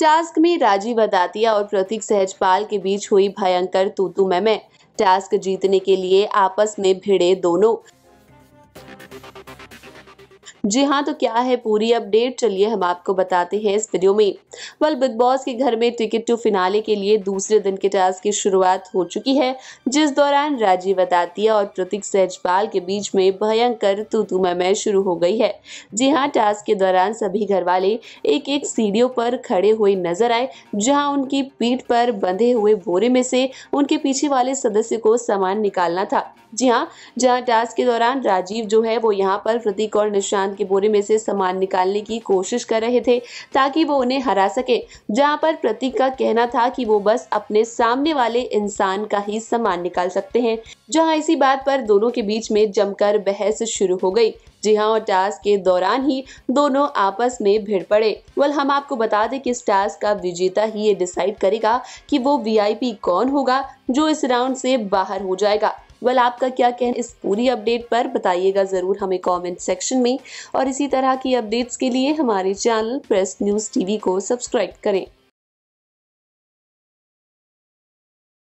task में राजीव अदातिया और प्रतीक सहजपाल के बीच हुई भयंकर तूतू में टास्क जीतने के लिए आपस में भिड़े दोनों जी हाँ तो क्या है पूरी अपडेट चलिए हम आपको बताते हैं इस वीडियो में वल बिग बॉस के घर में टिकट टू फिनाले के लिए दूसरे दिन के टास्क की शुरुआत हो चुकी है जिस दौरान राजीव अदातिया और प्रतीक सहजपाल के बीच में भयंकर तूतू मैं शुरू हो गई है जी हाँ टास्क के दौरान सभी घर वाले एक एक सीढ़ियों पर खड़े हुए नजर आए जहाँ उनकी पीठ पर बंधे हुए बोरे में से उनके पीछे वाले सदस्य को सामान निकालना था जी हाँ जहाँ टास्क के दौरान राजीव जो है वो यहाँ पर प्रतीक और निशांत के बोरे में से सामान निकालने की कोशिश कर रहे थे ताकि वो उन्हें हरा सके जहाँ पर प्रतीक का कहना था कि वो बस अपने सामने वाले इंसान का ही सामान निकाल सकते हैं जहाँ इसी बात पर दोनों के बीच में जमकर बहस शुरू हो गई जी हाँ और टास्क के दौरान ही दोनों आपस में भिड़ पड़े वल हम आपको बता दें कि इस टास्क का विजेता ही ये डिसाइड करेगा कि वो वीआईपी कौन होगा जो इस राउंड से बाहर हो जाएगा वेल आपका क्या कहना इस पूरी अपडेट पर बताइएगा ज़रूर हमें कमेंट सेक्शन में और इसी तरह की अपडेट्स के लिए हमारे चैनल प्रेस न्यूज़ टीवी को सब्सक्राइब करें